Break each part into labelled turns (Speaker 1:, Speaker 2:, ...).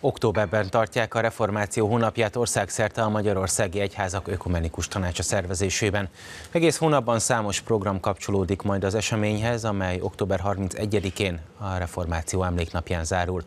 Speaker 1: Októberben tartják a reformáció hónapját országszerte a Magyarországi Egyházak Ökumenikus Tanácsa szervezésében. Egész hónapban számos program kapcsolódik majd az eseményhez, amely október 31-én a reformáció emléknapján zárul.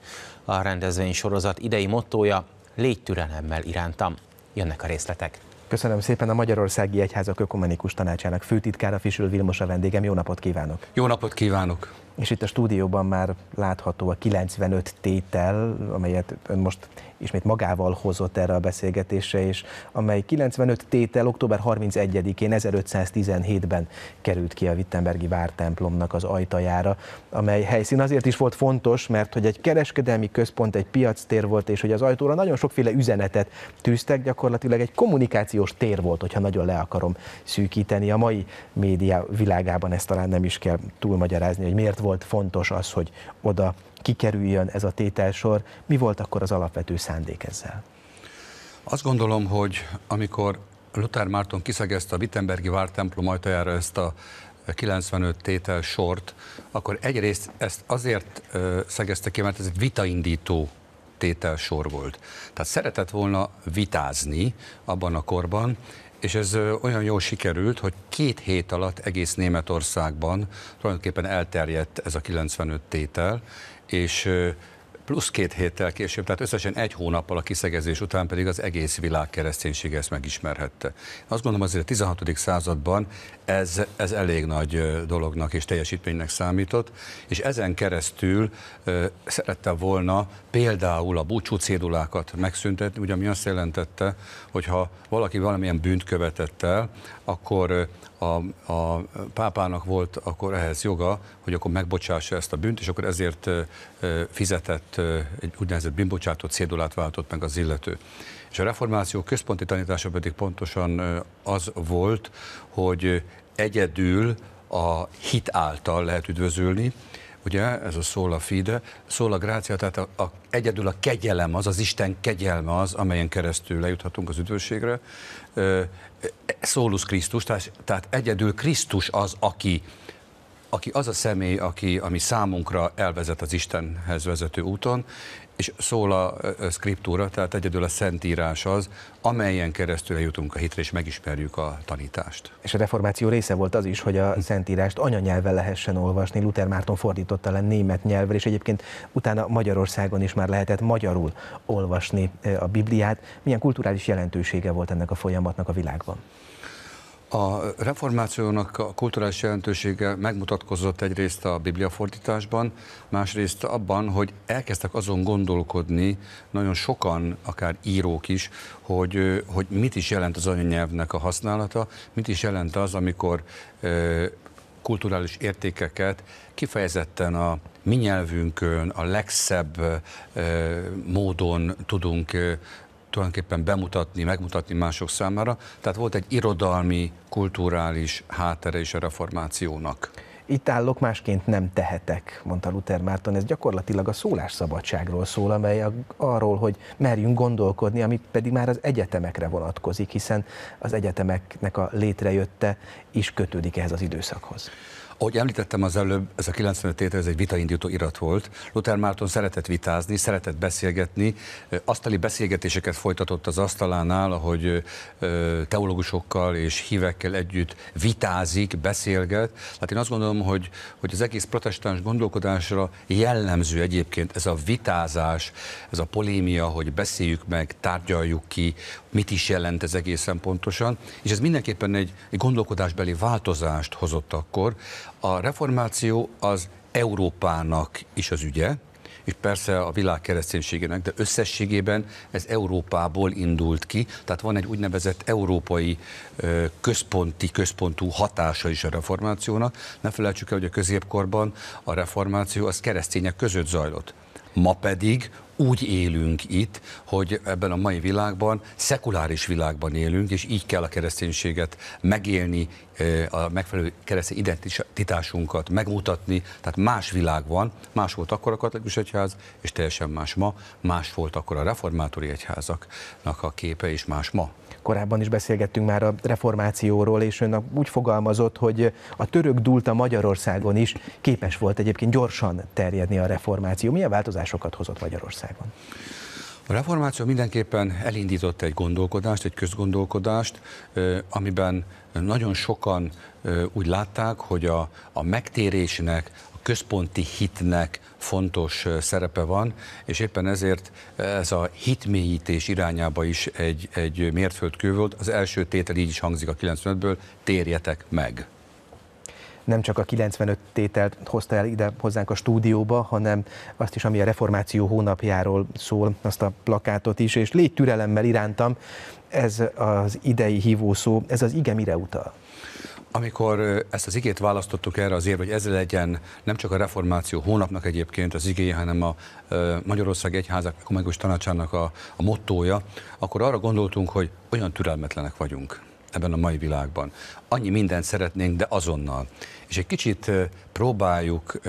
Speaker 1: A rendezvény sorozat idei mottója Légy türelemmel irántam. Jönnek a részletek. Köszönöm szépen a Magyarországi Egyházak Ökumenikus Tanácsának főtitkára Fisül Vilmos a vendégem. Jó napot kívánok!
Speaker 2: Jó napot kívánok!
Speaker 1: És itt a stúdióban már látható a 95 tétel, amelyet ön most ismét magával hozott erre a beszélgetésre, és amely 95 tétel október 31-én 1517-ben került ki a Wittenbergi vártemplomnak az ajtajára, amely helyszín azért is volt fontos, mert hogy egy kereskedelmi központ, egy piac tér volt, és hogy az ajtóra nagyon sokféle üzenetet tűztek, gyakorlatilag egy kommunikációs tér volt, hogyha nagyon le akarom szűkíteni. A mai média világában ezt talán nem is kell túlmagyarázni, hogy miért volt fontos az, hogy oda kikerüljön ez a tételsor? Mi volt akkor az alapvető szándék ezzel?
Speaker 2: Azt gondolom, hogy amikor Luther Márton kiszegezte a Wittenbergi vártemplom ajtajára ezt a 95 tétel sort, akkor egyrészt ezt azért szegezte ki, mert ez egy vitaindító sor volt. Tehát szeretett volna vitázni abban a korban, és ez olyan jól sikerült, hogy két hét alatt egész Németországban tulajdonképpen elterjedt ez a 95 tétel, és plusz két héttel később, tehát összesen egy hónappal a kiszegezés után pedig az egész világ kereszténysége ezt megismerhette. Azt gondolom azért a 16. században ez, ez elég nagy dolognak és teljesítménynek számított, és ezen keresztül ö, szerette volna például a búcsú cédulákat megszüntetni, ugye ami azt jelentette, hogyha valaki valamilyen bűnt követett el, akkor a, a pápának volt akkor ehhez joga, hogy akkor megbocsássa ezt a bűnt, és akkor ezért fizetett egy úgynevezett bimbocsátó cédulát váltott meg az illető. És a reformáció központi tanítása pedig pontosan az volt, hogy egyedül a hit által lehet üdvözülni, ugye, ez a szóla fide, szóla grácia, tehát a, a, egyedül a kegyelem az, az Isten kegyelme az, amelyen keresztül lejuthatunk az üdvösségre, szólusz Krisztus, tehát, tehát egyedül Krisztus az, aki aki az a személy, aki, ami számunkra elvezet az Istenhez vezető úton, és szól a skriptúra, tehát egyedül a szentírás az, amelyen keresztül jutunk a hitre, és megismerjük a tanítást.
Speaker 1: És a reformáció része volt az is, hogy a szentírást anyanyelven lehessen olvasni, Luther Márton fordította le német nyelvre, és egyébként utána Magyarországon is már lehetett magyarul olvasni a Bibliát. Milyen kulturális jelentősége volt ennek a folyamatnak a világban?
Speaker 2: A reformációnak a kulturális jelentősége megmutatkozott egyrészt a bibliafordításban, másrészt abban, hogy elkezdtek azon gondolkodni nagyon sokan, akár írók is, hogy, hogy mit is jelent az anyanyelvnek a használata, mit is jelent az, amikor kulturális értékeket kifejezetten a mi nyelvünkön a legszebb módon tudunk tulajdonképpen bemutatni, megmutatni mások számára. Tehát volt egy irodalmi, kulturális háttere is a reformációnak.
Speaker 1: Itt állok, másként nem tehetek, mondta Luther Márton. Ez gyakorlatilag a szólásszabadságról szól, amely a, arról, hogy merjünk gondolkodni, ami pedig már az egyetemekre vonatkozik, hiszen az egyetemeknek a létrejötte is kötődik ehhez az időszakhoz.
Speaker 2: Ahogy említettem az előbb, ez a 95 étel, ez egy vitaindító irat volt. Luther Márton szeretett vitázni, szeretett beszélgetni, asztali beszélgetéseket folytatott az asztalánál, ahogy teológusokkal és hívekkel együtt vitázik, beszélget. Hát én azt gondolom, hogy, hogy az egész protestáns gondolkodásra jellemző egyébként ez a vitázás, ez a polémia, hogy beszéljük meg, tárgyaljuk ki, mit is jelent ez egészen pontosan, és ez mindenképpen egy, egy gondolkodásbeli változást hozott akkor, a reformáció az Európának is az ügye, és persze a világ kereszténységének, de összességében ez Európából indult ki, tehát van egy úgynevezett európai központi, központú hatása is a reformációnak. Ne felejtsük el, hogy a középkorban a reformáció az keresztények között zajlott. Ma pedig úgy élünk itt, hogy ebben a mai világban, szekuláris világban élünk, és így kell a kereszténységet megélni, eh, a megfelelő keresztény identitásunkat megmutatni, tehát más világ van, más volt akkor a katolikus egyház, és teljesen más ma, más volt akkor a reformátori egyházaknak a képe, és más ma.
Speaker 1: Korábban is beszélgettünk már a reformációról, és ön úgy fogalmazott, hogy a török a Magyarországon is képes volt egyébként gyorsan terjedni a reformáció. Milyen változás változásokat hozott Magyarországon.
Speaker 2: A reformáció mindenképpen elindított egy gondolkodást, egy közgondolkodást, amiben nagyon sokan úgy látták, hogy a, a megtérésnek, a központi hitnek fontos szerepe van, és éppen ezért ez a hitmélyítés irányába is egy, egy mértföldkő volt. Az első tétel így is hangzik a 95-ből, térjetek meg
Speaker 1: nem csak a 95 tételt hozta el ide hozzánk a stúdióba, hanem azt is, ami a reformáció hónapjáról szól, azt a plakátot is, és légy türelemmel irántam, ez az idei hívószó, ez az ige mire utal?
Speaker 2: Amikor ezt az igét választottuk erre azért, hogy ez legyen nem csak a reformáció hónapnak egyébként az igéje, hanem a Magyarország Egyházak Ekumenikus Tanácsának a, a mottója, akkor arra gondoltunk, hogy olyan türelmetlenek vagyunk ebben a mai világban. Annyi mindent szeretnénk, de azonnal és egy kicsit próbáljuk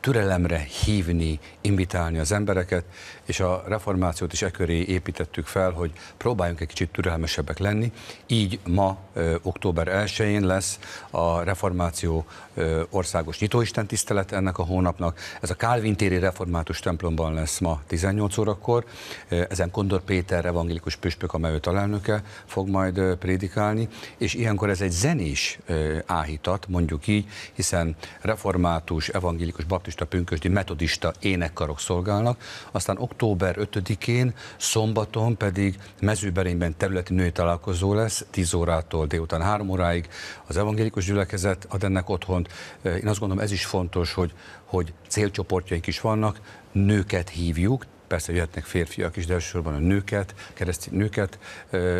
Speaker 2: türelemre hívni, invitálni az embereket, és a reformációt is e köré építettük fel, hogy próbáljunk egy kicsit türelmesebbek lenni. Így ma, ö, október 1-én lesz a reformáció ö, országos nyitóisten tisztelet ennek a hónapnak. Ez a Kálvin téri református templomban lesz ma 18 órakor. Ezen Kondor Péter evangélikus püspök, amely őt alelnöke fog majd prédikálni, és ilyenkor ez egy zenés áhítat, mondjuk így, hiszen református, evangélikus, baptista, pünkösdi, metodista énekkarok szolgálnak, aztán október 5-én, szombaton pedig mezőberényben területi női találkozó lesz, 10 órától délután 3 óráig, az evangélikus gyülekezet ad ennek otthont. Én azt gondolom, ez is fontos, hogy, hogy célcsoportjaink is vannak, nőket hívjuk, persze jöhetnek férfiak is, de elsősorban a nőket, keresztény nőket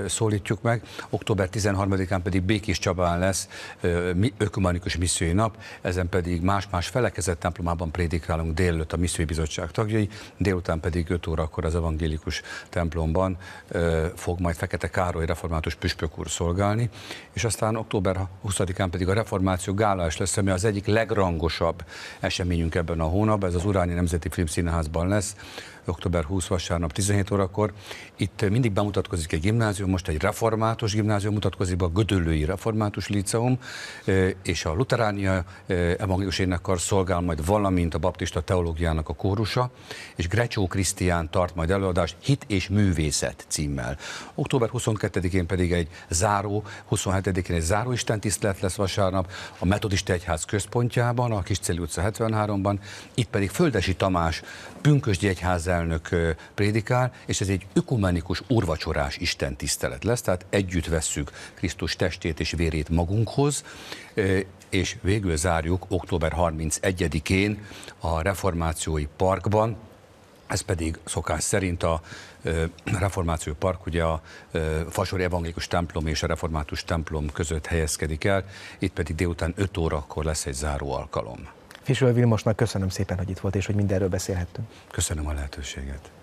Speaker 2: szólítjuk meg. Október 13-án pedig Békés Csabán lesz ökumenikus missziói nap, ezen pedig más-más felekezett templomában prédikálunk délelőtt a missziói bizottság tagjai, délután pedig 5 órakor az evangélikus templomban fog majd Fekete Károly református püspök úr szolgálni, és aztán október 20-án pedig a reformáció gálás lesz, ami az egyik legrangosabb eseményünk ebben a hónapban, ez az Uráni Nemzeti Filmszínházban lesz, október 20 vasárnap 17 órakor. Itt mindig bemutatkozik egy gimnázium, most egy református gimnázium mutatkozik be, a Gödöllői Református Liceum, és a Luteránia Evangélius Énekar szolgál majd valamint a baptista teológiának a kórusa, és Grecsó Krisztián tart majd előadást Hit és Művészet címmel. Október 22-én pedig egy záró, 27-én egy záró istentisztelet lesz vasárnap a Metodista Egyház központjában, a Kisceli utca 73-ban, itt pedig Földesi Tamás, Pünkösdi Egyház elnök prédikál, és ez egy ökumenikus urvacsorás Isten tisztelet lesz, tehát együtt vesszük Krisztus testét és vérét magunkhoz, és végül zárjuk október 31-én a Reformációi Parkban, ez pedig szokás szerint a Reformáció Park, ugye a Fasori Evangélikus templom és a Református templom között helyezkedik el, itt pedig délután 5 órakor lesz egy záró alkalom.
Speaker 1: Fisről Vilmosnak köszönöm szépen, hogy itt volt, és hogy mindenről beszélhettünk. Köszönöm a lehetőséget.